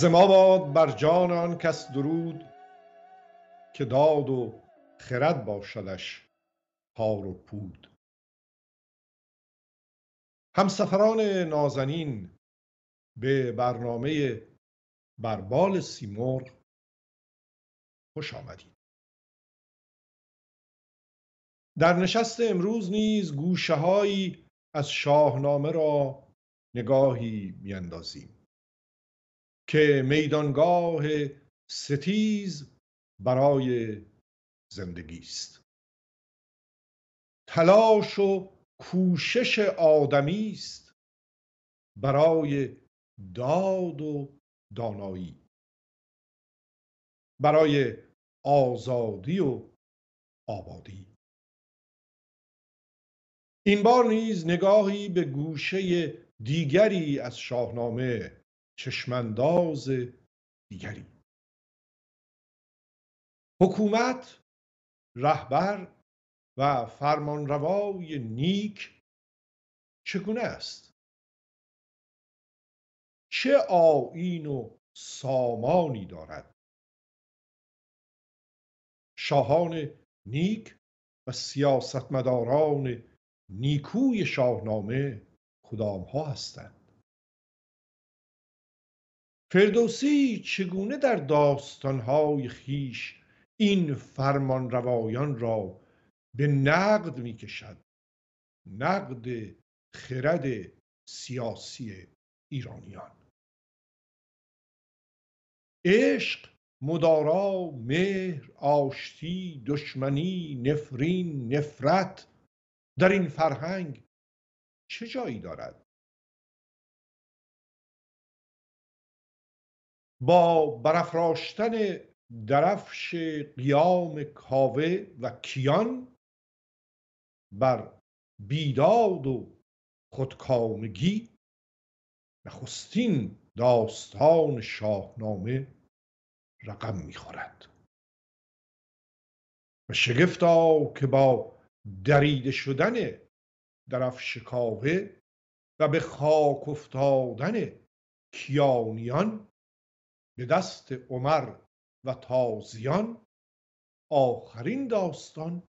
زما باد بر جان آن کس درود که داد و خرد باشدش پار و پود همسفران نازنین به برنامه بربال سیمرغ خوش آمدید در نشست امروز نیز هایی از شاهنامه را نگاهی میاندازیم که میدانگاه ستیز برای زندگی است تلاش و کوشش آدمی است برای داد و دانایی برای آزادی و آبادی این بار نیز نگاهی به گوشه دیگری از شاهنامه چشمانداز دیگری حکومت رهبر و فرمانروای نیک چگونه است چه آیین و سامانی دارد شاهان نیک و سیاستمداران نیکوی شاهنامه کدام ها هستند فردوسی چگونه در داستانهای خیش این فرمان روایان را به نقد می کشد نقد خرد سیاسی ایرانیان عشق مدارا مهر آشتی دشمنی نفرین نفرت در این فرهنگ چه جایی دارد با برافراشتن درفش قیام کاوه و کیان بر بیداد و خودکامگی نخستین داستان شاهنامه رقم میخورد و شگفتا که با دریده شدن درفش کاوه و به خاک افتادن کیانیان به دست عمر و تازیان آخرین داستان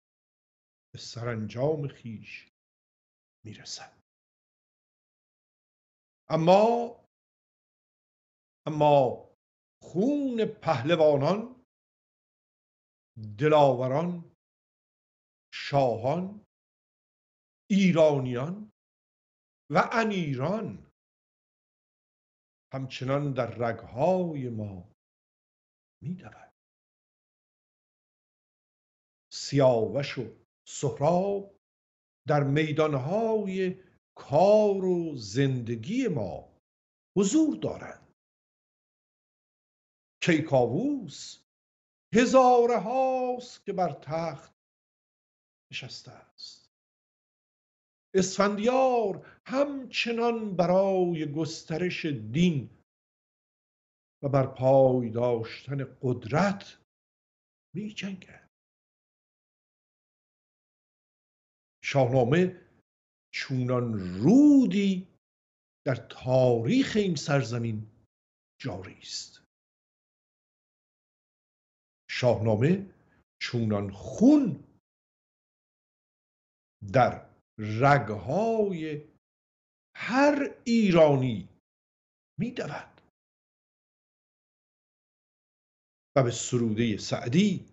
به سرانجام خیش میرسد اما اما خون پهلوانان دلاوران شاهان ایرانیان و انیران همچنان در رگهای ما میدود سیاوش و سهراب در میدانهای کار و زندگی ما حضور دارند کیکاووس هزاره هاست که بر تخت نشسته است اسفندیار همچنان برای گسترش دین و بر پای داشتن قدرت می جنگه شاهنامه چونان رودی در تاریخ این سرزمین جاری است شاهنامه چونان خون در رگهای هر ایرانی میدود و به سروده سعدی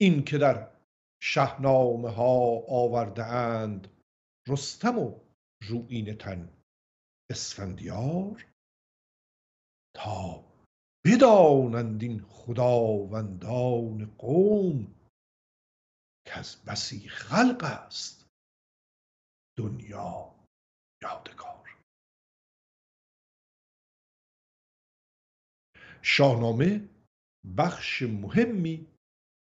این که در شهنامه ها آورده اند رستم و روین تن اسفندیار تا بدانند این خداوندان قوم که از بسی خلق است دنیا یادگار شاهنامه بخش مهمی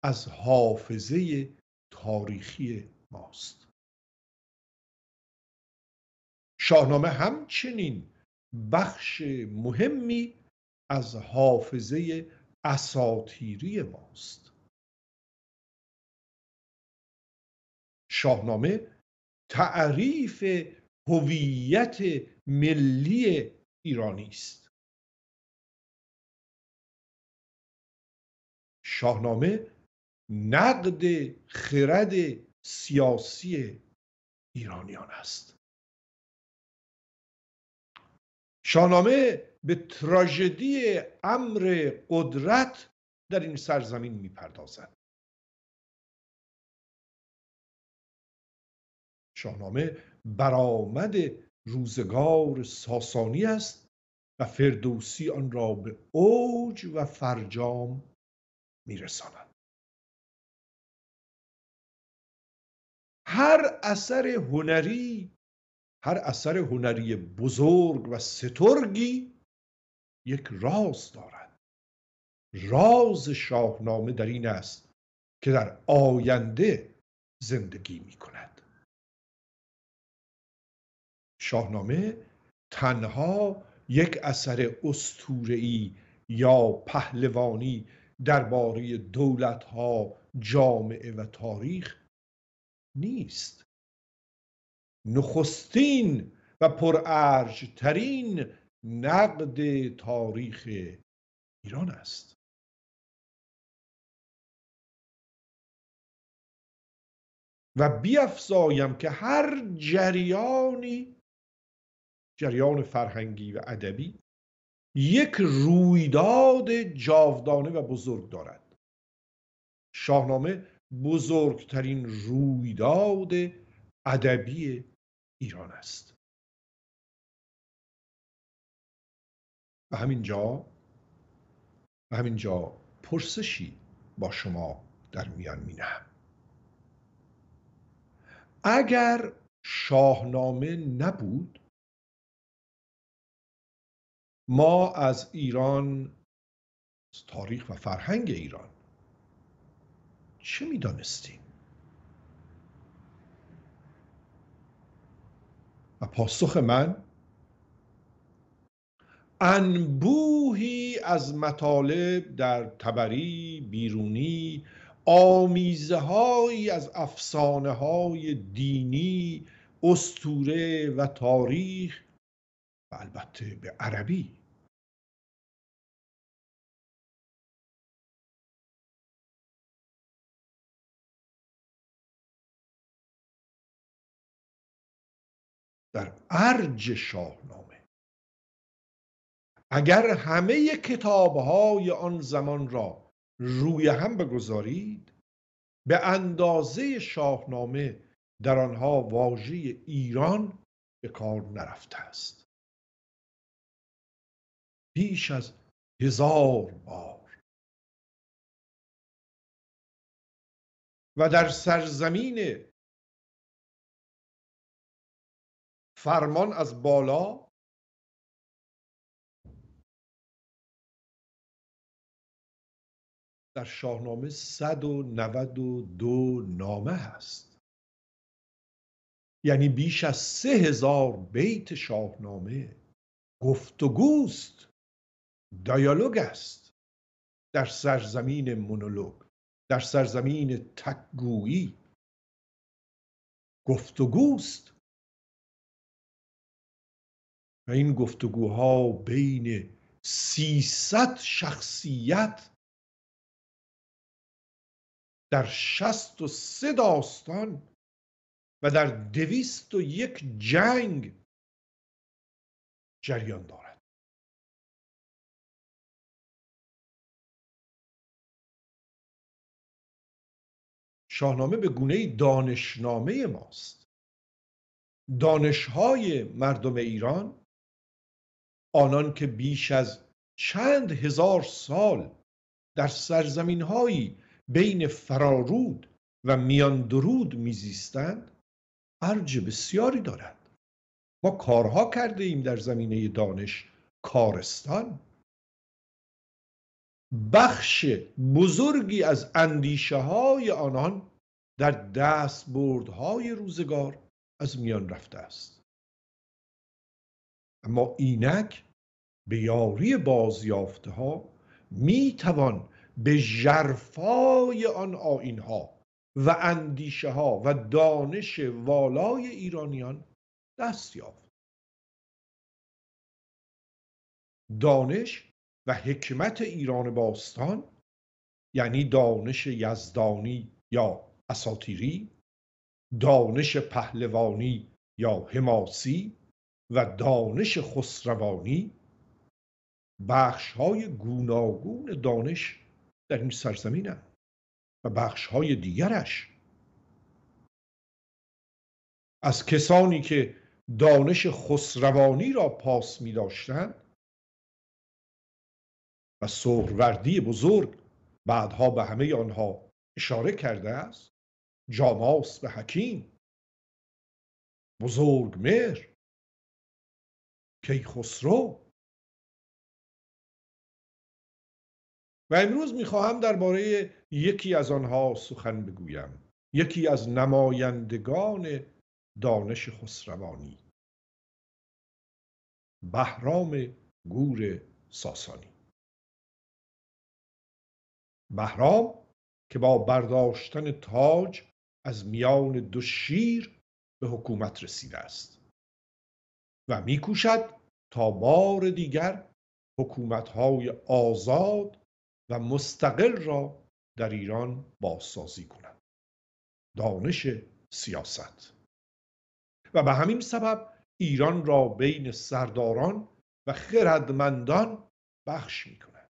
از حافظه تاریخی ماست شاهنامه همچنین بخش مهمی از حافظه اساطیری ماست شاهنامه تعریف هویت ملی ایرانی است شاهنامه نقد خرد سیاسی ایرانیان است شاهنامه به تراژدی امر قدرت در این سرزمین میپردازد شاهنامه برآمد روزگار ساسانی است و فردوسی آن را به اوج و فرجام میرساند هر اثر هنری هر اثر هنری بزرگ و سترگی یک راز دارد راز شاهنامه در این است که در آینده زندگی می کند شاهنامه تنها یک اثر استورعی یا پهلوانی درباره دولت ها جامعه و تاریخ نیست نخستین و پرارجترین نقد تاریخ ایران است و بیافزایم که هر جریانی جریان فرهنگی و ادبی یک رویداد جاودانه و بزرگ دارد شاهنامه بزرگترین رویداد ادبی ایران است و جا، و جا پرسشی با شما در میان می نهم اگر شاهنامه نبود ما از ایران از تاریخ و فرهنگ ایران چه میدانستیم و پاسخ من انبوهی از مطالب در تبری بیرونی آمیزه از افسانه های دینی استوره و تاریخ و البته به عربی در ارج شاهنامه اگر همه کتابهای آن زمان را روی هم بگذارید به اندازه شاهنامه در آنها واژه ایران به کار نرفته است بیش از هزار بار و در سرزمین فرمان از بالا در شاهنامه 192 نامه هست یعنی بیش از سه هزار بیت شاهنامه گفتگوست دیالوگ است در سرزمین مونولوگ در سرزمین تکگویی گفتگوست و این گفتگوها بین 300 شخصیت در 63 داستان و در 201 جنگ جریان دارد شاهنامه به گونه دانشنامه ماست دانشهای مردم ایران آنان که بیش از چند هزار سال در سرزمین بین فرارود و میاندرود میزیستند ارج بسیاری دارند ما کارها کرده ایم در زمینه دانش کارستان بخش بزرگی از اندیشه های آنان در دست بردهای روزگار از میان رفته است اما اینک به یاری بازیافته ها می توان به جرفای آن آین ها و اندیشه ها و دانش والای ایرانیان دست یافت دانش و حکمت ایران باستان یعنی دانش یزدانی یا اساطیری، دانش پهلوانی یا حماسی و دانش خسروانی بخش های گوناگون دانش در این سرزمینه و بخش های دیگرش از کسانی که دانش خسروانی را پاس می داشتند و سهروردی بزرگ بعدها به همه آنها اشاره کرده است جاماس و حکیم بزرگ مهر خسرو و امروز میخواهم درباره یکی از آنها سخن بگویم یکی از نمایندگان دانش خسروانی بهرام گور ساسانی بهرام که با برداشتن تاج از میان دو شیر به حکومت رسیده است و میکوشد تا بار دیگر حکومتهای آزاد و مستقل را در ایران بازسازی کند دانش سیاست و به همین سبب ایران را بین سرداران و خردمندان بخش می کند.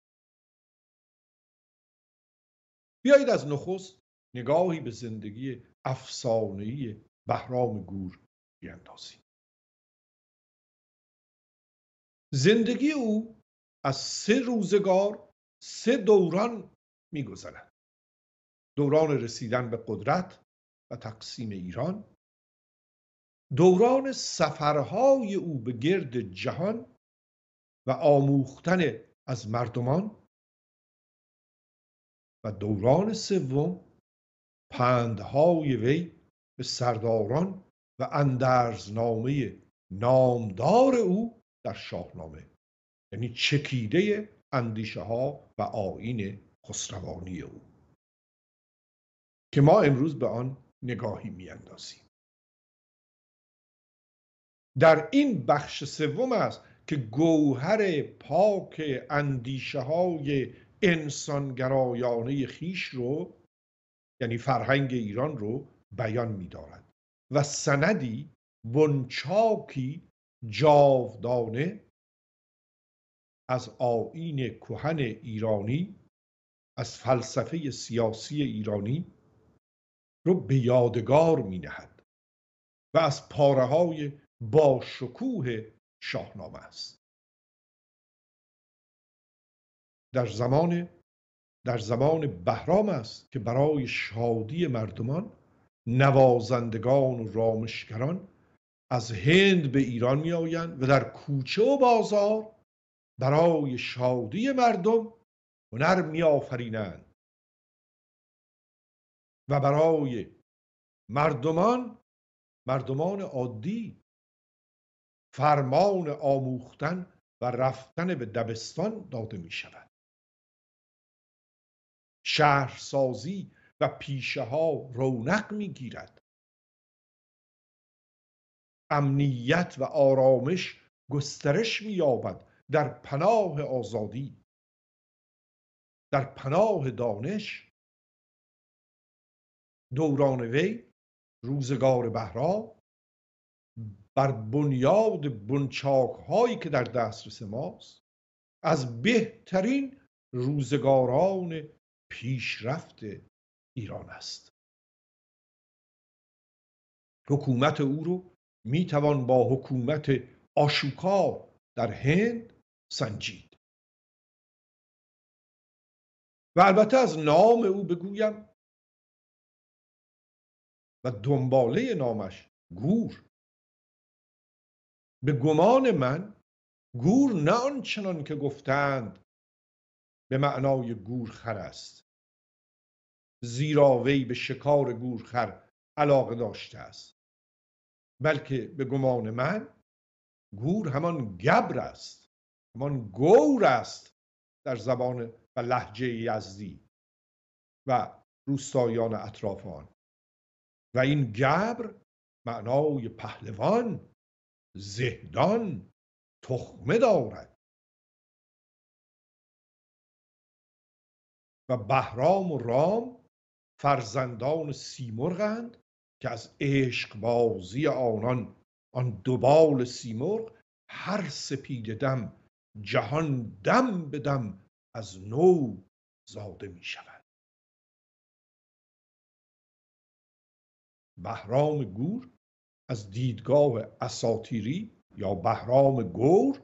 بیایید از نخست نگاهی به زندگی افسانه‌ای بهرام گور بیاندازیم. زندگی او از سه روزگار سه دوران میگذرد دوران رسیدن به قدرت و تقسیم ایران دوران سفرهای او به گرد جهان و آموختن از مردمان و دوران سوم پندهای وی به سرداران و اندرزنامه نامدار او در شاهنامه یعنی چکیده اندیشه ها و آین خسروانی او که ما امروز به آن نگاهی میاندازیم در این بخش سوم است که گوهر پاک اندیشه های انسانگرایانه خیش رو یعنی فرهنگ ایران رو بیان می‌دارد و سندی بنچاکی جاودانه از آیین کهن ایرانی از فلسفه سیاسی ایرانی رو به یادگار می نهد و از پاره های با شکوه شاهنامه است در زمان در زمان بهرام است که برای شادی مردمان نوازندگان و رامشگران از هند به ایران می آیند و در کوچه و بازار برای شادی مردم هنر می آفرینند و برای مردمان مردمان عادی فرمان آموختن و رفتن به دبستان داده می شود شهرسازی و پیشه ها رونق می گیرد امنیت و آرامش گسترش مییابد در پناه آزادی در پناه دانش دوران وی روزگار بهرام بر بنیاد بنچاک هایی که در دسترس ماست از بهترین روزگاران پیشرفت ایران است حکومت او رو می توان با حکومت آشوکا در هند سنجید و البته از نام او بگویم و دنباله نامش گور به گمان من گور نه آنچنان که گفتند به معنای گورخر است زیرا وی به شکار گورخر علاقه داشته است بلکه به گمان من گور همان گبر است همان گور است در زبان و لحجه یزدی و روستایان اطراف آن و این گبر معنای پهلوان زهدان تخمه دارد و بهرام و رام فرزندان سیمرغند که از عشق بازی آنان آن دوبال سیمرغ هر سپید دم جهان دم به دم از نو زاده می شود بهرام گور از دیدگاه اساتیری یا بهرام گور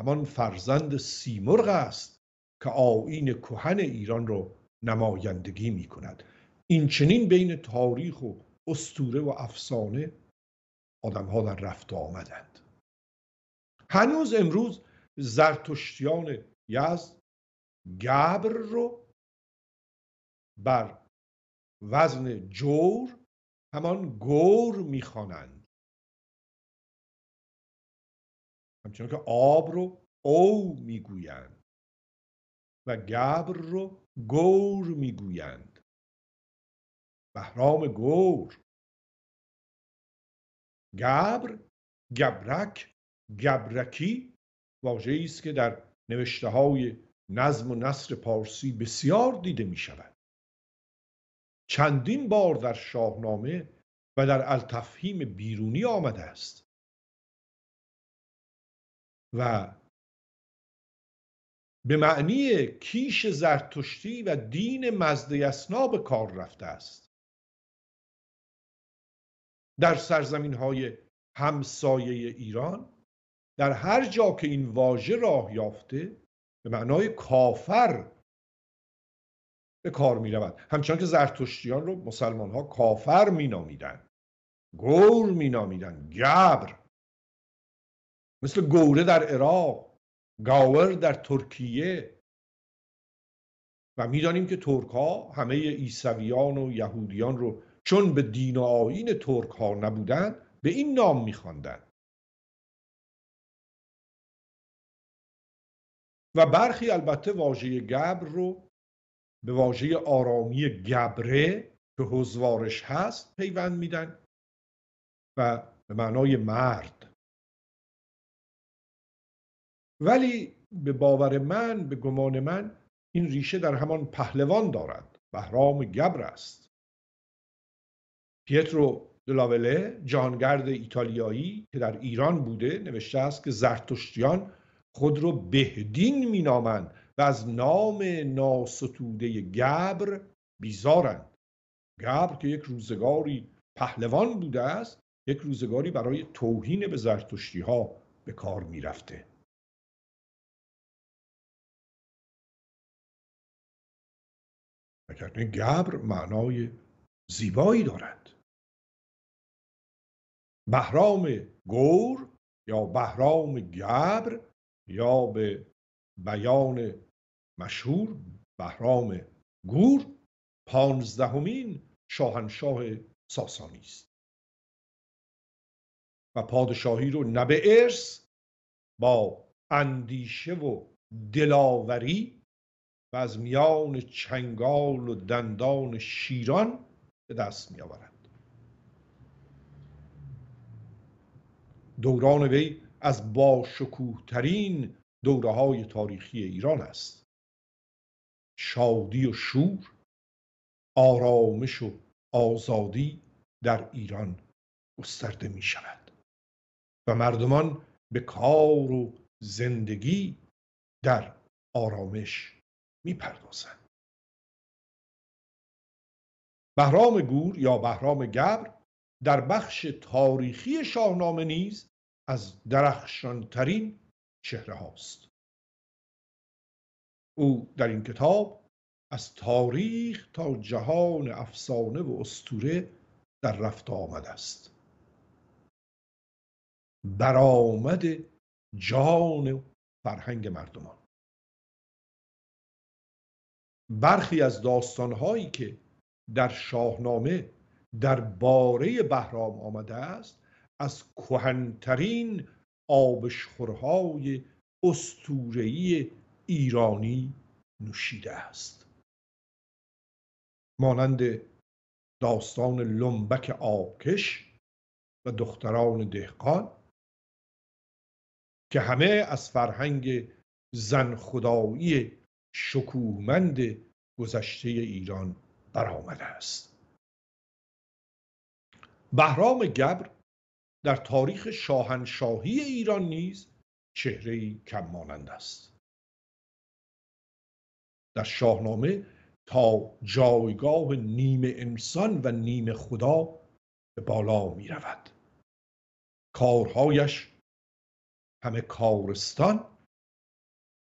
همان فرزند سیمرغ است که آین کهن ایران را نمایندگی می کند این چنین بین تاریخ و استوره و افسانه آدم ها در رفت آمدند هنوز امروز زرتشتیان یزد گبر رو بر وزن جور همان گور میخوانند همچنان که آب رو او میگویند و گبر رو گور میگویند بهرام گور گبر گبرک گبرکی واجه است که در نوشته های نظم و نصر پارسی بسیار دیده می شود چندین بار در شاهنامه و در التفهیم بیرونی آمده است و به معنی کیش زرتشتی و دین مزدیسنا به کار رفته است در سرزمین های همسایه ایران در هر جا که این واژه راه یافته به معنای کافر به کار می رود همچنان که زرتشتیان رو مسلمان ها کافر می نامیدن گور می نامیدن گبر مثل گوره در عراق گاور در ترکیه و میدانیم که ترک ها همه ایسویان و یهودیان رو چون به دین و آیین ترک ها نبودند به این نام میخواندند و برخی البته واژه گبر رو به واژه آرامی گبره که حزوارش هست پیوند میدن و به معنای مرد ولی به باور من به گمان من این ریشه در همان پهلوان دارد بهرام گبر است پیترو دلاوله جهانگرد ایتالیایی که در ایران بوده نوشته است که زرتشتیان خود را بهدین مینامند و از نام ناستوده گبر بیزارند گبر که یک روزگاری پهلوان بوده است یک روزگاری برای توهین به زرتشتی ها به کار میرفته وگرنه گبر معنای زیبایی دارد بهرام گور یا بهرام گبر یا به بیان مشهور بهرام گور پانزدهمین شاهنشاه ساسانی است و پادشاهی رو نه به ارث با اندیشه و دلاوری و از میان چنگال و دندان شیران به دست می آورد دوران وی از باشکوه ترین دوره های تاریخی ایران است شادی و شور آرامش و آزادی در ایران گسترده می شود و مردمان به کار و زندگی در آرامش می بهرام گور یا بهرام گبر در بخش تاریخی شاهنامه نیز از درخشانترین چهره هاست او در این کتاب از تاریخ تا جهان افسانه و استوره در رفت آمد است برآمد جان فرهنگ مردمان برخی از داستانهایی که در شاهنامه در باره بهرام آمده است از کهنترین آبشخورهای استورهی ایرانی نوشیده است مانند داستان لنبک آبکش و دختران دهقان که همه از فرهنگ زن خدایی شکومند گذشته ایران برآمده است بهرام گبر در تاریخ شاهنشاهی ایران نیز چهره ای کم مانند است در شاهنامه تا جایگاه نیم انسان و نیم خدا به بالا می رود کارهایش همه کارستان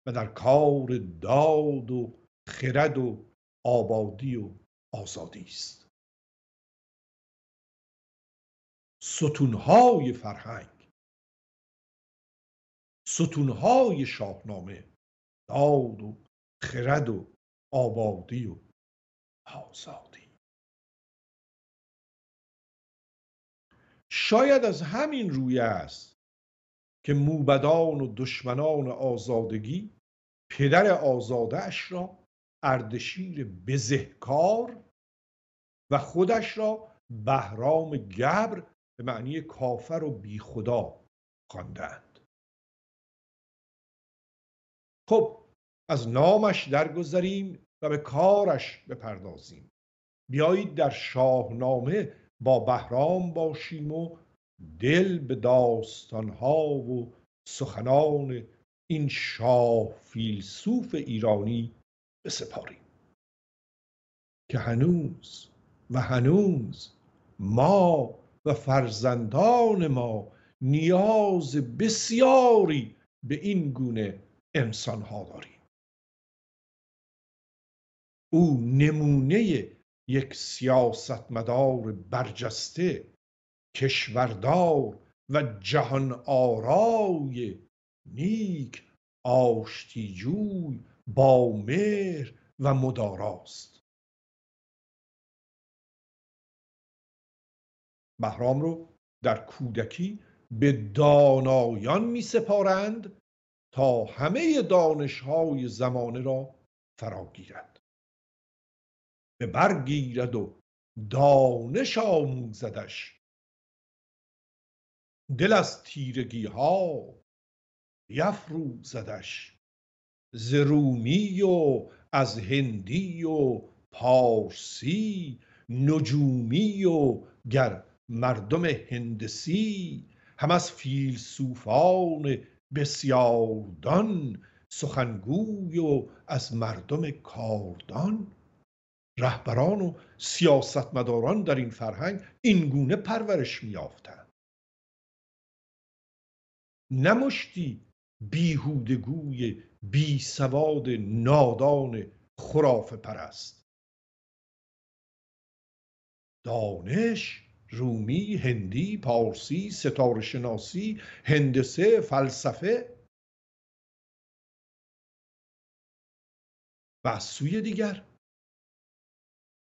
و در کار داد و خرد و آبادی و آزادی است ستونهای فرهنگ ستونهای شاهنامه داد و خرد و آبادی و آزادی شاید از همین روی است که موبدان و دشمنان آزادگی پدر آزادش را اردشیر بزهکار و خودش را بهرام گبر به معنی کافر و بی خدا خواندند خب از نامش درگذریم و به کارش بپردازیم بیایید در شاهنامه با بهرام باشیم و دل به داستانها و سخنان این شاه فیلسوف ایرانی بسپاریم که هنوز و هنوز ما و فرزندان ما نیاز بسیاری به این گونه انسان ها داریم او نمونه یک سیاستمدار برجسته کشوردار و جهان آرای نیک آشتیجوی با و مداراست بهرام رو در کودکی به دانایان می سپارند تا همه دانشهای زمانه را فراگیرد. به برگیرد و دانش آموزدش دل از تیرگی ها یفروزدش ز و از هندی و پارسی نجومی و گر مردم هندسی هم از فیلسوفان بسیاردان سخنگوی و از مردم کاردان رهبران و سیاستمداران در این فرهنگ اینگونه پرورش میافتند نمشتی بیهودگوی بی سواد نادان خراف پرست دانش رومی، هندی، پارسی، ستاره شناسی، هندسه، فلسفه و سوی دیگر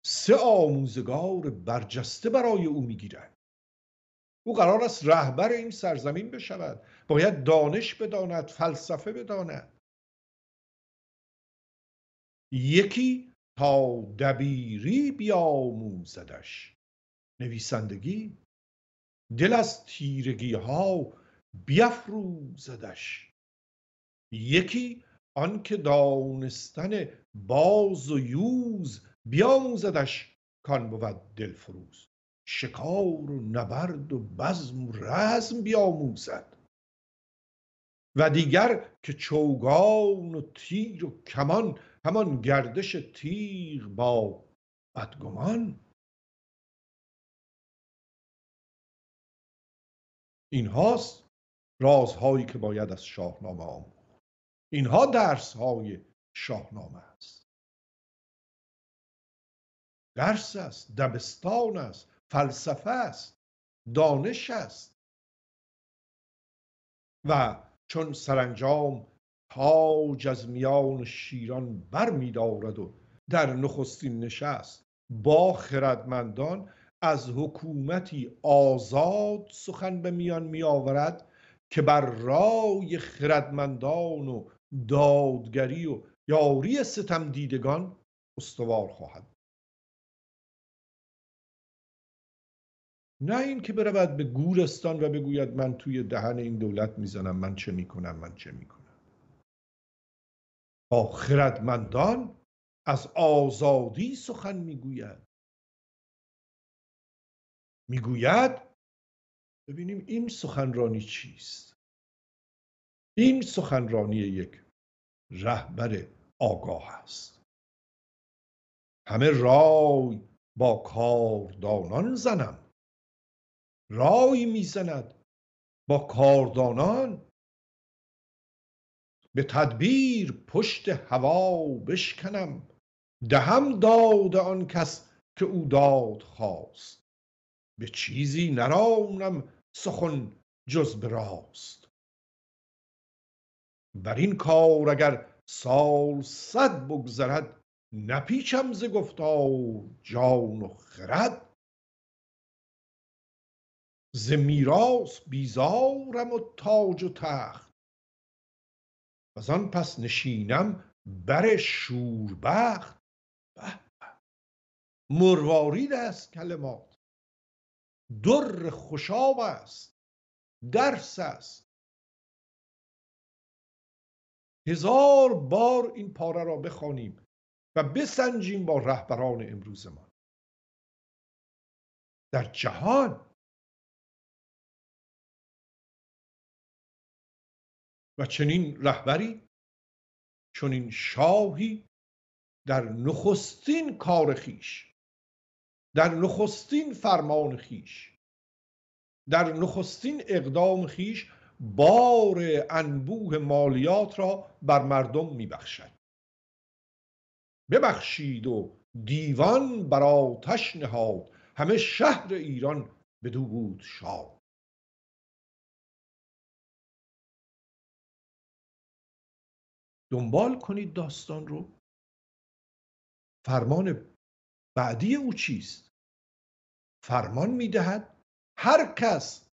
سه آموزگار برجسته برای او میگیرند او قرار است رهبر این سرزمین بشود باید دانش بداند فلسفه بداند یکی تا دبیری بیاموزدش نویسندگی دل از تیرگی ها بیفروزدش یکی آنکه دانستن باز و یوز بیاموزدش کان بود دلفروز شکار و نبرد و بزم و رزم بیاموزد و دیگر که چوگان و تیر و کمان همان گردش تیغ با بدگمان این هاست رازهایی که باید از شاهنامه آموخت اینها درس های شاهنامه است درس است دبستان است فلسفه است دانش است و چون سرانجام تاج از میان شیران بر می و در نخستین نشست با خردمندان از حکومتی آزاد سخن به میان می آورد که بر رای خردمندان و دادگری و یاری ستم دیدگان استوار خواهد نه این که برود به گورستان و بگوید من توی دهن این دولت میزنم من چه میکنم من چه میکنم با خردمندان از آزادی سخن میگوید میگوید ببینیم این سخنرانی چیست این سخنرانی یک رهبر آگاه است همه رای با کاردانان زنم رای میزند با کاردانان به تدبیر پشت هوا بشکنم دهم داد آن کس که او داد خواست به چیزی نرانم سخن جز به راست بر این کار اگر سال صد بگذرد نپیچم ز گفتار جان و خرد ز میراس بیزارم و تاج و تخت و آن پس نشینم بر شوربخت به مروارید است کلمات در خوشاب است درس است هزار بار این پاره را بخوانیم و بسنجیم با رهبران امروزمان در جهان و چنین رهبری چنین شاهی در نخستین کار در نخستین فرمان خیش در نخستین اقدام خیش بار انبوه مالیات را بر مردم میبخشد ببخشید و دیوان بر آتش نهاد همه شهر ایران بدو بود شاد دنبال کنید داستان رو فرمان بعدی او چیست فرمان میدهد هر کس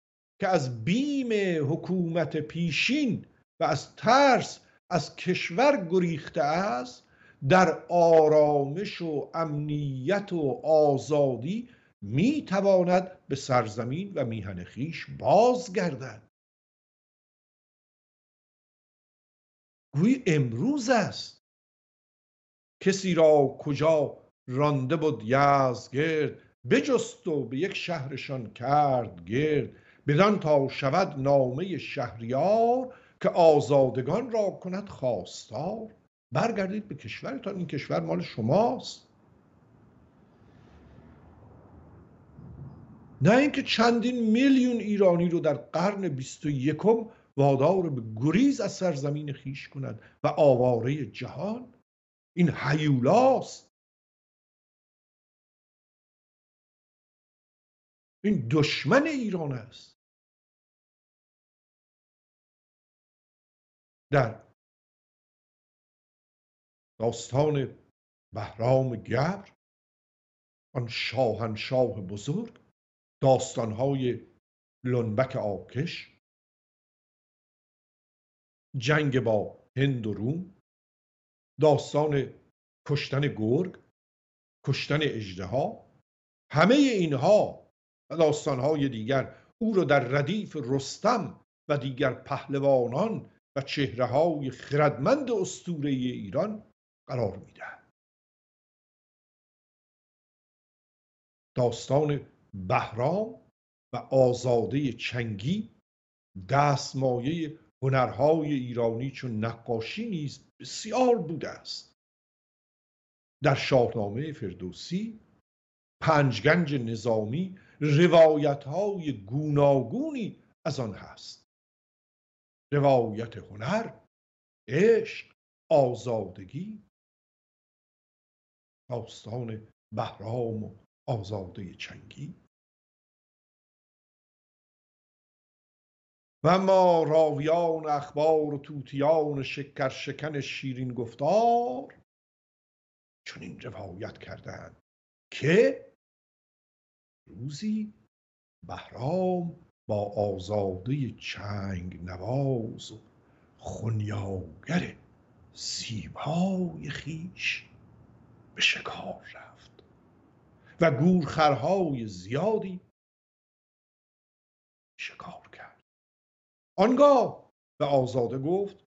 که از بیم حکومت پیشین و از ترس از کشور گریخته است در آرامش و امنیت و آزادی میتواند به سرزمین و میهن خیش بازگردد گوی امروز است کسی را کجا رانده بود یزگرد بجست و به یک شهرشان کرد گرد بدان تا شود نامه شهریار که آزادگان را کند خواستار برگردید به کشورتان این کشور مال شماست نه اینکه چندین میلیون ایرانی رو در قرن بیست و یکم وادار به گریز از سرزمین خیش کند و آواره جهان این حیولاست این دشمن ایران است در داستان بهرام گبر آن شاهنشاه بزرگ داستانهای لنبک آبکش جنگ با هند و روم داستان کشتن گرگ کشتن اجده همه اینها و های دیگر او را در ردیف رستم و دیگر پهلوانان و چهره های خردمند استوره ایران قرار میده داستان بهرام و آزاده چنگی دستمایه هنرهای ایرانی چون نقاشی نیز بسیار بوده است در شاهنامه فردوسی پنجگنج نظامی روایت های گوناگونی از آن هست روایت هنر عشق آزادگی داستان بهرام و آزاده چنگی و ما راویان اخبار و توتیان شکر شکن شیرین گفتار چون این روایت کردن که روزی بهرام با آزاده چنگ نواز و خونیاگر زیبای خیش به شکار رفت و گورخرهای زیادی شکار کرد آنگاه به آزاده گفت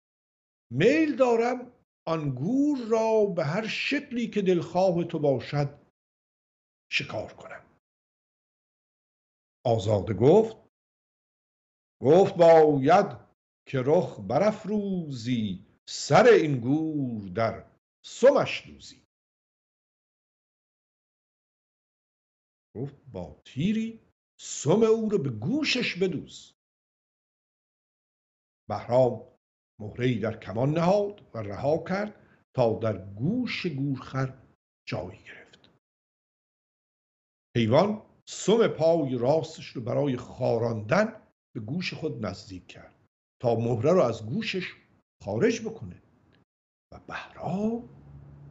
میل دارم آن گور را به هر شکلی که دلخواه تو باشد شکار کنم آزاده گفت گفت باید که رخ برف روزی سر این گور در سمش دوزی گفت با تیری سم او رو به گوشش بدوز بهرام مهره در کمان نهاد و رها کرد تا در گوش گورخر جایی گرفت حیوان سم پای راستش رو برای خاراندن به گوش خود نزدیک کرد تا مهره رو از گوشش خارج بکنه و بهرا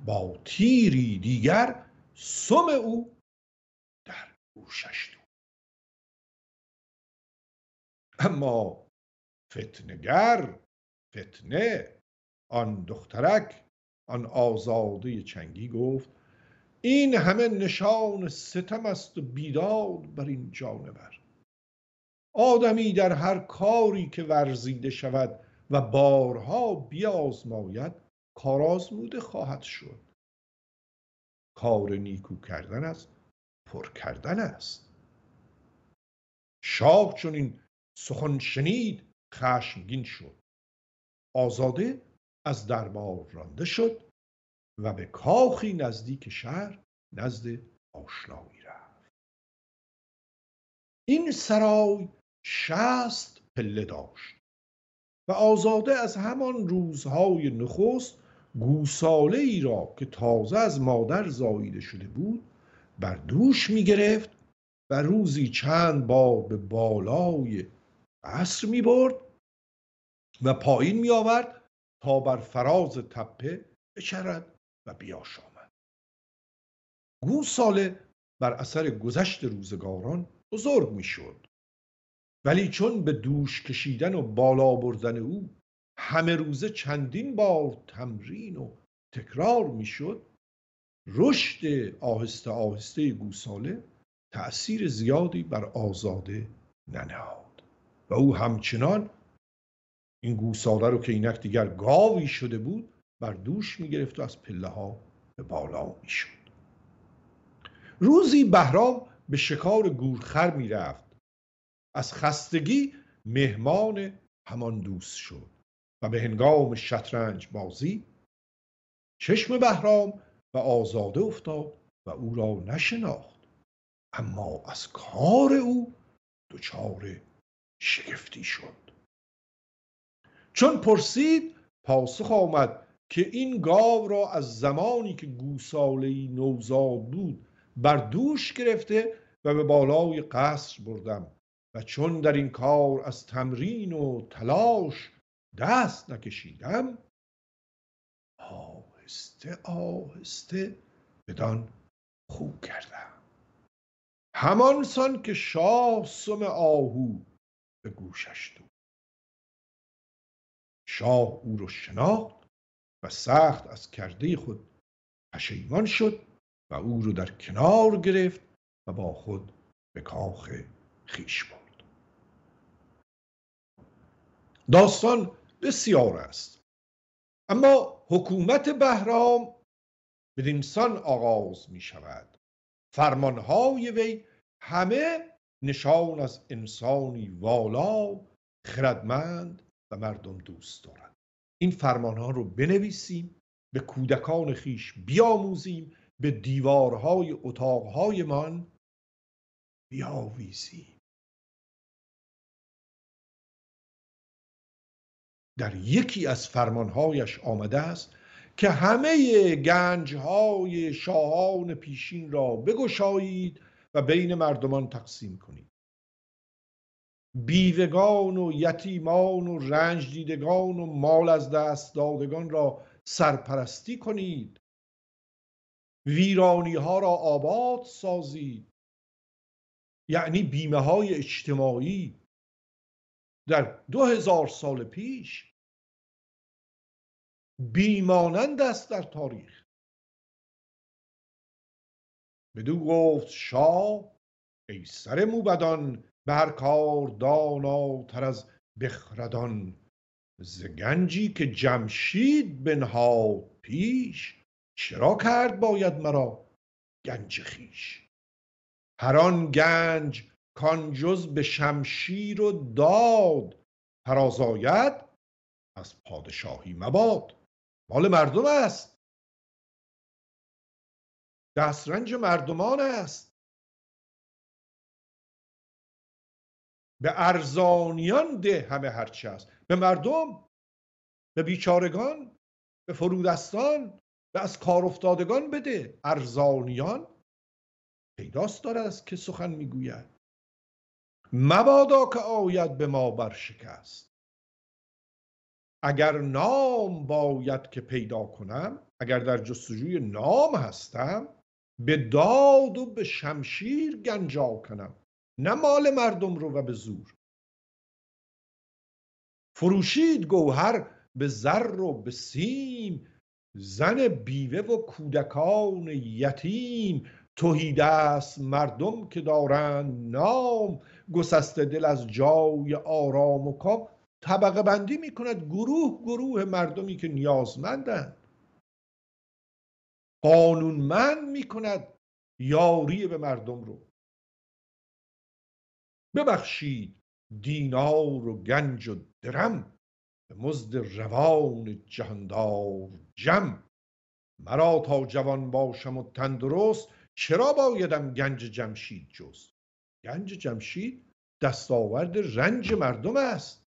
با تیری دیگر سم او در گوشش دو اما فتنگر فتنه آن دخترک آن آزاده چنگی گفت این همه نشان ستم است و بیداد بر این جانور آدمی در هر کاری که ورزیده شود و بارها بیازماید کارازموده خواهد شد کار نیکو کردن است پر کردن است شاه چون این سخن شنید خشمگین شد آزاده از دربار رانده شد و به کاخی نزدیک شهر نزد آشنایی رفت این سرای شست پله داشت و آزاده از همان روزهای نخست گوساله ای را که تازه از مادر زاییده شده بود بر دوش می گرفت و روزی چند بار به بالای عصر می برد و پایین می آورد تا بر فراز تپه بچرد بیاش بیاشامد گوساله بر اثر گذشت روزگاران بزرگ میشد ولی چون به دوش کشیدن و بالا بردن او همه روزه چندین بار تمرین و تکرار میشد رشد آهسته آهسته گوساله تأثیر زیادی بر آزاده ننهاد و او همچنان این گوساله رو که اینک دیگر گاوی شده بود بر دوش میگرفت و از پله ها به بالا میشد روزی بهرام به شکار گورخر میرفت از خستگی مهمان همان دوست شد و به هنگام شطرنج بازی چشم بهرام و آزاده افتاد و او را نشناخت اما از کار او دچار شگفتی شد چون پرسید پاسخ آمد که این گاو را از زمانی که گوساله نوزاد بود بر دوش گرفته و به بالای قصر بردم و چون در این کار از تمرین و تلاش دست نکشیدم آهسته آهسته بدان خو کردم همانسان که شاه سم آهو به گوشش دود شاه او رو شناخت و سخت از کرده خود پشیمان شد و او رو در کنار گرفت و با خود به کاخ خیش برد داستان بسیار است اما حکومت بهرام انسان آغاز می شود فرمانهای وی همه نشان از انسانی والا خردمند و مردم دوست دارد این فرمان ها رو بنویسیم به کودکان خیش بیاموزیم به دیوارهای اتاقهایمان بیاویزیم در یکی از فرمانهایش آمده است که همه گنجهای شاهان پیشین را بگشایید و بین مردمان تقسیم کنید بیوگان و یتیمان و رنج دیدگان و مال از دست دادگان را سرپرستی کنید ویرانی ها را آباد سازید یعنی بیمه های اجتماعی در دو هزار سال پیش بیمانند است در تاریخ بدو گفت شاه ای سر موبدان به هر کار داناتر از بخردان ز گنجی که جمشید بنهاد پیش چرا کرد باید مرا گنج خویش هر آن گنج کان جز به شمشیر و داد هرازاید از پادشاهی مباد مال مردم است دسترنج مردمان است به ارزانیان ده همه هرچی است به مردم به بیچارگان به فرودستان به از کار افتادگان بده ارزانیان پیداست دارد از که سخن میگوید مبادا که آید به ما برشکست اگر نام باید که پیدا کنم اگر در جستجوی نام هستم به داد و به شمشیر گنجا کنم نه مال مردم رو و به زور فروشید گوهر به زر و به سیم زن بیوه و کودکان یتیم توهیده است مردم که دارند نام گسسته دل از جای آرام و کام طبقه بندی می کند گروه گروه مردمی که نیازمندند قانونمند می کند یاری به مردم رو ببخشید دینار و گنج و درم به مزد روان جهاندار جم مرا تا جوان باشم و تندرست چرا بایدم گنج جمشید جز گنج جمشید دستاورد رنج مردم است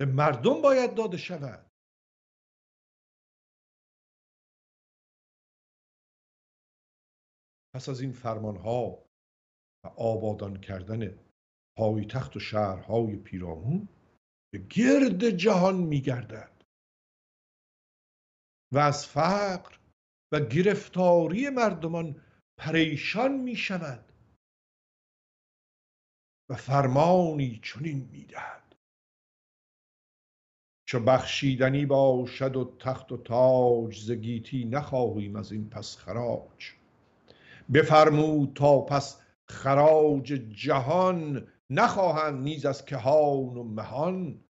به مردم باید داده شود پس از این فرمانها و آبادان کردن تخت و شهرهای پیرامون به گرد جهان میگردد و از فقر و گرفتاری مردمان پریشان می شود و فرمانی چنین میدهد چو بخشیدنی باشد و تخت و تاج زگیتی گیتی نخواهیم از این پس خراج بفرمود تا پس خراج جهان نخواهند نیز از کهان و مهان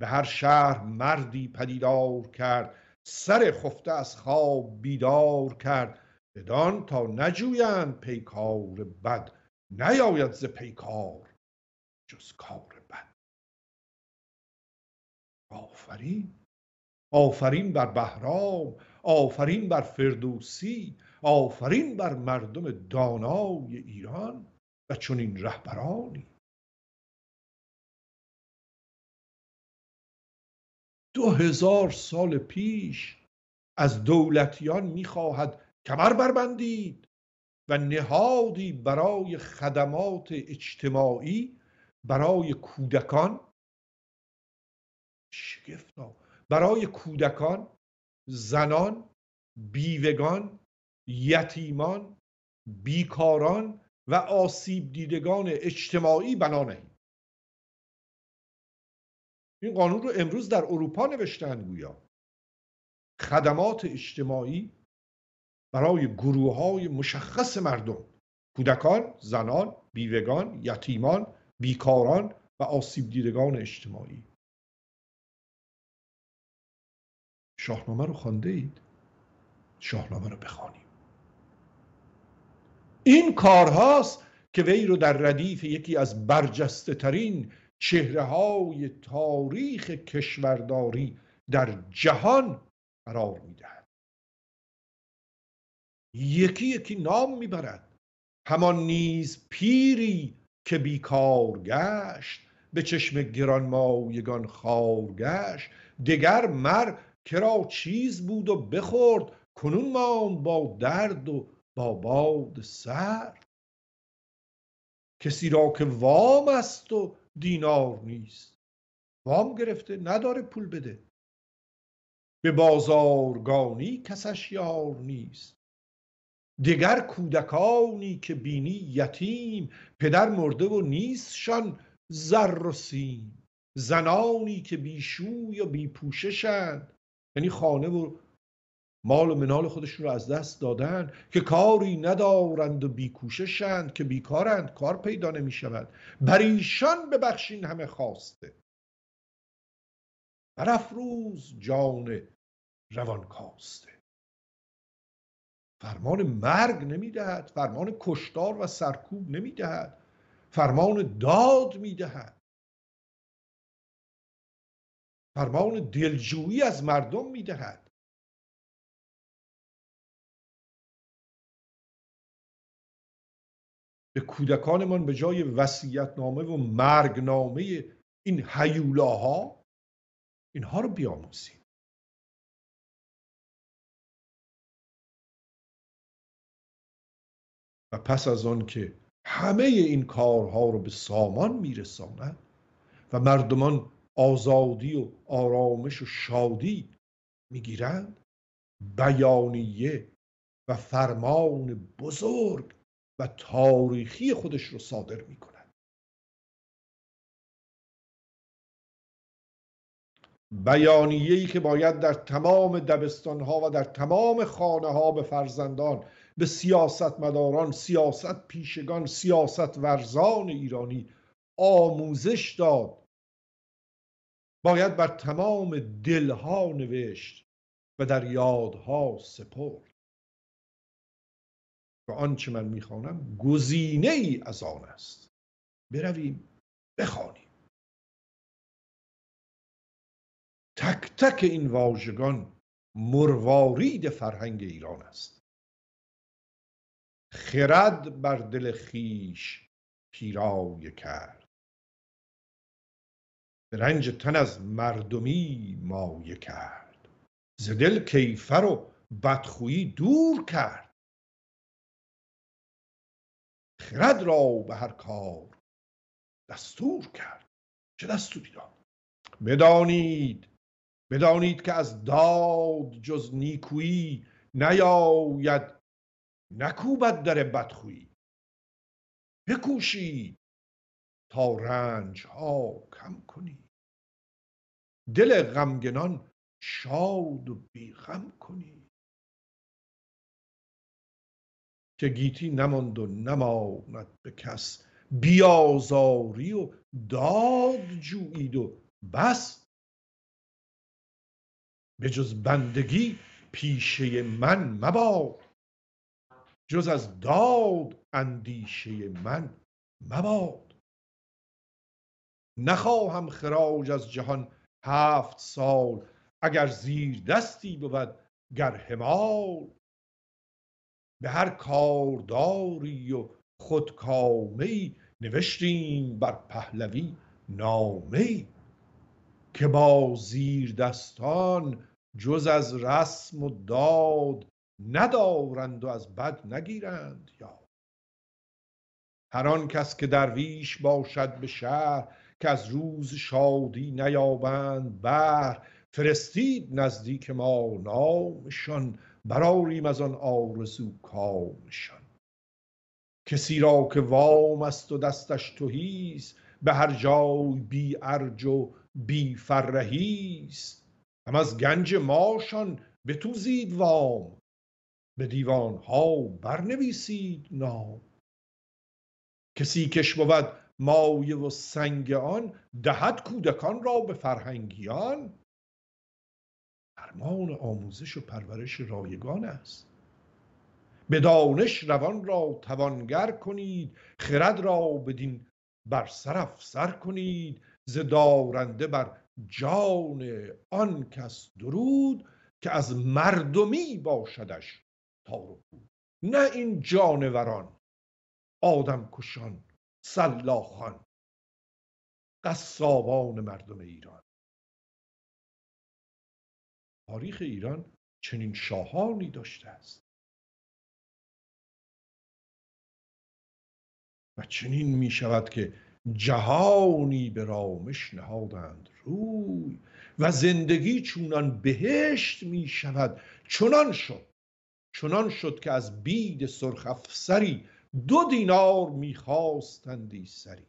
به هر شهر مردی پدیدار کرد سر خفته از خواب بیدار کرد بدان تا نجویند پیکار بد نیاید ز پیکار جز کار بد آفرین آفرین بر بهرام آفرین بر فردوسی آفرین بر مردم دانای ایران و چنین رهبرانی دو هزار سال پیش از دولتیان میخواهد کمر بربندید و نهادی برای خدمات اجتماعی برای کودکان شگفتا برای کودکان زنان بیوگان یتیمان بیکاران و آسیب دیدگان اجتماعی بنا نهیم این قانون رو امروز در اروپا نوشتن گویا خدمات اجتماعی برای گروه های مشخص مردم کودکان، زنان، بیوگان، یتیمان، بیکاران و آسیب دیدگان اجتماعی شاهنامه رو خانده اید؟ شاهنامه رو بخوانید این کارهاست که وی رو در ردیف یکی از برجسته ترین چهره های تاریخ کشورداری در جهان قرار میدهد یکی یکی نام میبرد همان نیز پیری که بیکار گشت به چشم گرانمایگان خار گشت دگر مر کرا چیز بود و بخورد کنون ماند با درد و با باد سر کسی را که وام است و دینار نیست وام گرفته نداره پول بده به بازارگانی کسش یار نیست دیگر کودکانی که بینی یتیم پدر مرده و نیستشان زر و زنانی که بیشوی و بیپوششند یعنی خانه و مال و منال خودشون رو از دست دادن که کاری ندارند و بیکوششند که بیکارند کار پیدا نمی شود بر ایشان ببخشین همه خواسته برافروز جان روان کاسته فرمان مرگ نمیدهد فرمان کشتار و سرکوب نمیدهد فرمان داد میدهد فرمان دلجویی از مردم میدهد به کودکانمان به جای نامه و مرگنامه این حیولاها اینها رو بیاموزیم و پس از آن که همه این کارها رو به سامان میرسانند و مردمان آزادی و آرامش و شادی میگیرند بیانیه و فرمان بزرگ و تاریخی خودش رو صادر می کند ای که باید در تمام دبستانها و در تمام خانه ها به فرزندان به سیاستمداران، سیاست پیشگان، سیاست ورزان ایرانی آموزش داد باید بر تمام دلها نوشت و در یادها سپرد و آنچه من میخوانم گزینه ای از آن است برویم بخوانیم تک تک این واژگان مروارید فرهنگ ایران است خرد بر دل خیش پیرایه کرد رنج تن از مردمی مایه کرد ز دل کیفر و بدخویی دور کرد خرد را به هر کار دستور کرد چه دستوری داد بدانید بدانید که از داد جز نیکویی نیاید نکوبد در بدخویی بکوشید تا رنج ها کم کنی دل غمگنان شاد و بیغم کنی که گیتی نماند و نماند به کس بیازاری و داد جویید و بس به جز بندگی پیشه من مباد جز از داد اندیشه من مباد نخواهم خراج از جهان هفت سال اگر زیر دستی بود گر همال به هر کارداری و ای نوشتیم بر پهلوی نامی که با زیر دستان جز از رسم و داد ندارند و از بد نگیرند یا هر آن کس که درویش باشد به شهر که از روز شادی نیابند بر فرستید نزدیک ما نامشان براریم از آن آرزو کامشان کسی را که وام است و دستش توهیس به هر جای بی ارج و بی فرهیست هم از گنج ماشان به تو وام به دیوان ها برنویسید نام کسی کش بود مایه و سنگ آن دهد کودکان را به فرهنگیان درمان آموزش و پرورش رایگان است به دانش روان را توانگر کنید خرد را بدین بر سر کنید ز دارنده بر جان آن کس درود که از مردمی باشدش بود نه این جانوران آدم کشان سلاخان قصابان مردم ایران تاریخ ایران چنین شاهانی داشته است و چنین می شود که جهانی به رامش نهادند روی و زندگی چونان بهشت می شود چنان شد چنان شد که از بید سرخ افسری دو دینار میخواستندی سری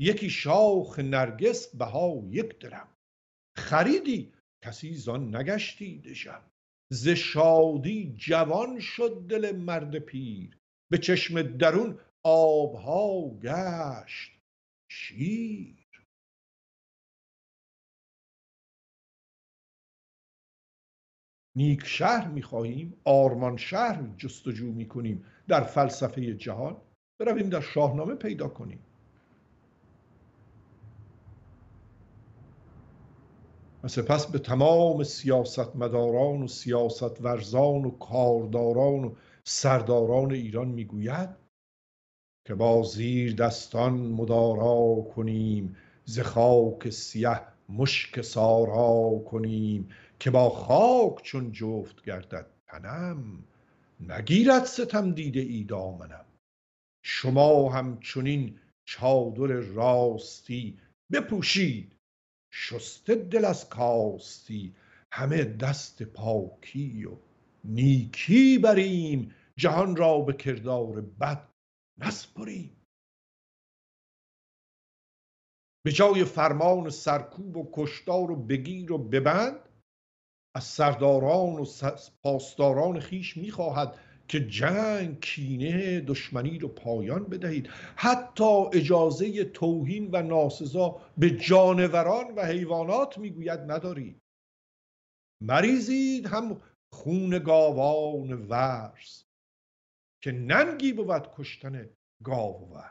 یکی شاخ نرگس بها یک درم خریدی کسی زان نگشتی ز شادی جوان شد دل مرد پیر به چشم درون آبها گشت شیر نیک شهر میخواهیم آرمان شهر جستجو میکنیم در فلسفه جهان برویم در شاهنامه پیدا کنیم و سپس به تمام سیاستمداران و سیاست ورزان و کارداران و سرداران ایران میگوید که با زیر دستان مدارا کنیم ز خاک سیه مشک سارا کنیم که با خاک چون جفت گردد تنم نگیرد ستم دیده ای دامنم شما چونین چادر راستی بپوشید شسته دل از کاستی همه دست پاکی و نیکی بریم جهان را به کردار بد نسپریم به جای فرمان سرکوب و کشتار و بگیر و ببند از سرداران و پاسداران خیش میخواهد که جنگ کینه دشمنی رو پایان بدهید حتی اجازه توهین و ناسزا به جانوران و حیوانات میگوید ندارید مریزید هم خون گاوان ورز که ننگی بود کشتن گاو و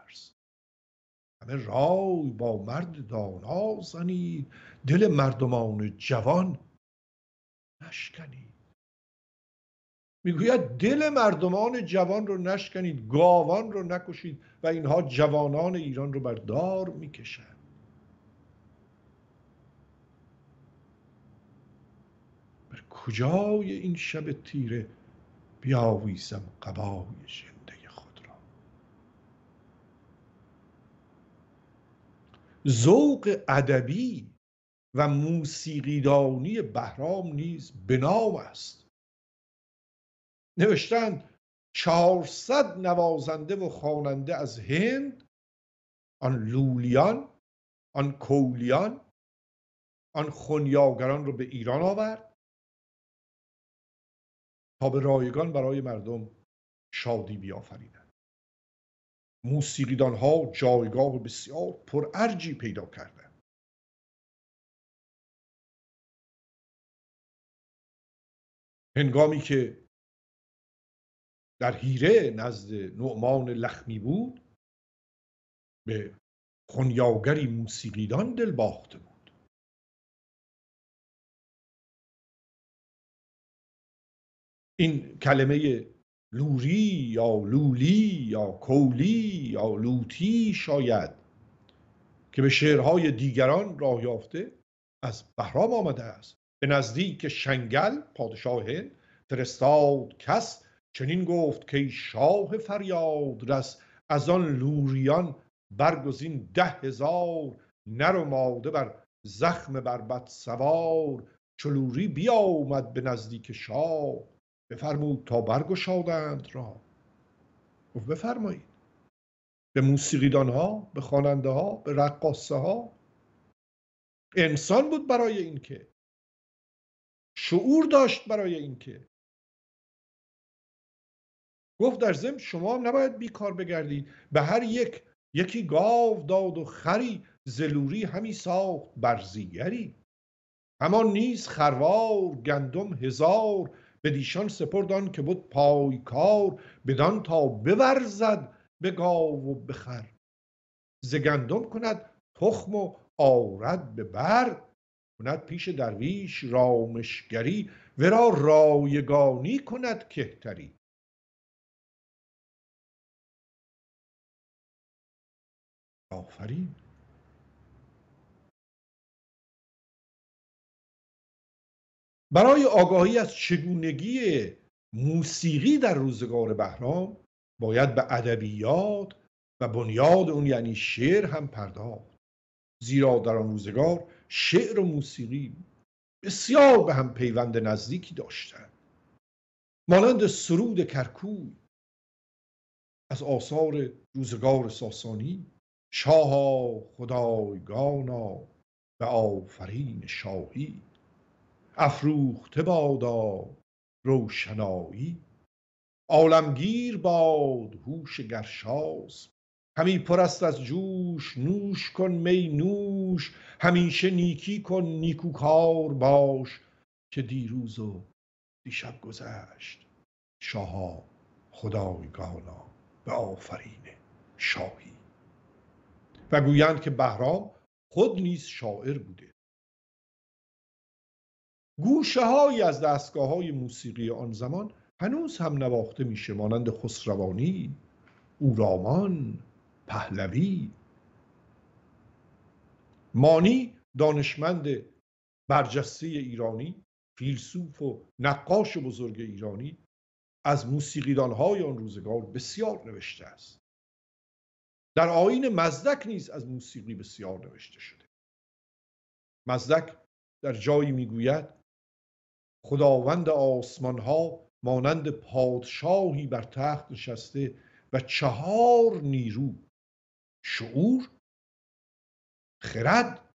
همه رای با مرد دانا زنید دل مردمان جوان نشکنید میگوید دل مردمان جوان رو نشکنید گاوان رو نکشید و اینها جوانان ایران رو بر دار میکشند بر کجای این شب تیره بیاویزم قبای زنده خود را ذوق ادبی و موسیقیدانی بهرام نیز بناو است نوشتن 400 نوازنده و خواننده از هند آن لولیان آن کولیان آن خونیاگران رو به ایران آورد تا به رایگان برای مردم شادی بیافریدند موسیقیدان ها جایگاه بسیار پرارجی پیدا کردند هنگامی که در هیره نزد نعمان لخمی بود به خونیاگری موسیقیدان دل باخته بود این کلمه لوری یا لولی یا کولی یا لوتی شاید که به شعرهای دیگران راه یافته از بهرام آمده است به نزدیک شنگل پادشاه فرستاد کس چنین گفت که شاه فریاد رس از آن لوریان برگزین ده هزار نر و ماده بر زخم بربد سوار چلوری بیامد به نزدیک شاه بفرمود تا برگشادند را گفت بفرمایید به موسیقیدان ها به خواننده ها به رقاصه ها انسان بود برای اینکه شعور داشت برای اینکه گفت در زم شما هم نباید بیکار بگردید به هر یک یکی گاو داد و خری زلوری همی ساخت برزیگری همان نیز خروار گندم هزار به دیشان سپردان که بود پایکار بدان تا بورزد به گاو و بخر ز گندم کند تخم و آرد به بر کند پیش درویش رامشگری ورا رایگانی کند کهتری آفرین برای آگاهی از چگونگی موسیقی در روزگار بهرام باید به ادبیات و بنیاد اون یعنی شعر هم پرداخت زیرا در آن روزگار شعر و موسیقی بسیار به هم پیوند نزدیکی داشتند مانند سرود کرکوی از آثار روزگار ساسانی شاها خدایگانا به آفرین شاهی افروخته بادا روشنایی عالمگیر باد هوش گرشاس همی پرست از جوش نوش کن می نوش همیشه نیکی کن نیکوکار باش که دیروز و دیشب گذشت شاها خدایگانا به آفرین شاهی و گویند که بهرام خود نیز شاعر بوده گوشه های از دستگاه های موسیقی آن زمان هنوز هم نواخته میشه مانند خسروانی اورامان پهلوی مانی دانشمند برجسته ایرانی فیلسوف و نقاش بزرگ ایرانی از های آن روزگار بسیار نوشته است در آین مزدک نیز از موسیقی بسیار نوشته شده مزدک در جایی میگوید خداوند آسمان ها مانند پادشاهی بر تخت نشسته و چهار نیرو شعور خرد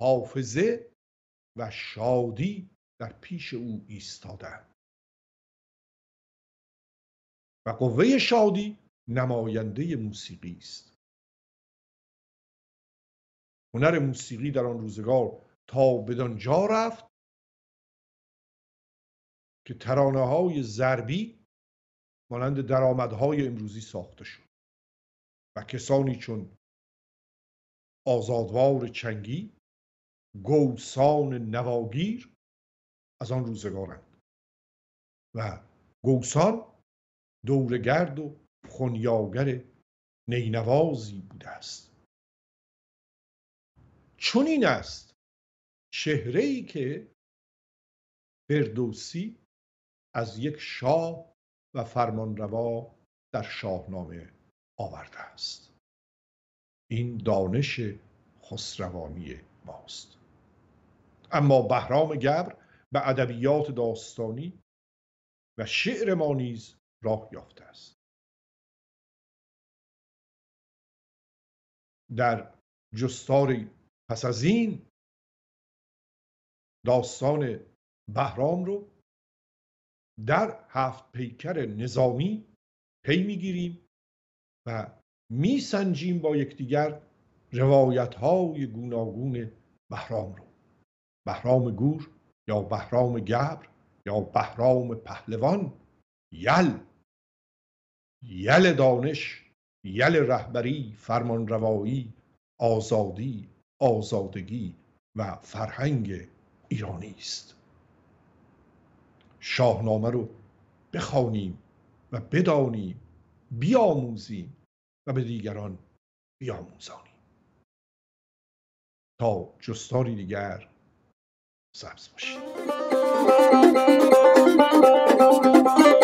حافظه و شادی در پیش او ایستادند و قوه شادی نماینده موسیقی است هنر موسیقی در آن روزگار تا جا رفت که ترانه های ضربی مانند درآمدهای امروزی ساخته شد و کسانی چون آزادوار چنگی گوسان نواگیر از آن روزگارند و گوسان دورگرد و خونیاگر نینوازی بوده است چون این است چهره ای که فردوسی از یک شاه و فرمانروا در شاهنامه آورده است این دانش خسروانی ماست اما بهرام گبر به ادبیات داستانی و شعر ما نیز راه یافته است در جستار پس از این داستان بهرام رو در هفت پیکر نظامی پی میگیریم و میسنجیم با یکدیگر روایت های گوناگون بهرام رو بهرام گور یا بهرام گبر یا بهرام پهلوان یل یل دانش یل رهبری فرمانروایی آزادی آزادگی و فرهنگ ایرانی است شاهنامه رو بخوانیم و بدانیم بیاموزیم و به دیگران بیاموزانیم تا جستاری دیگر سبز باشید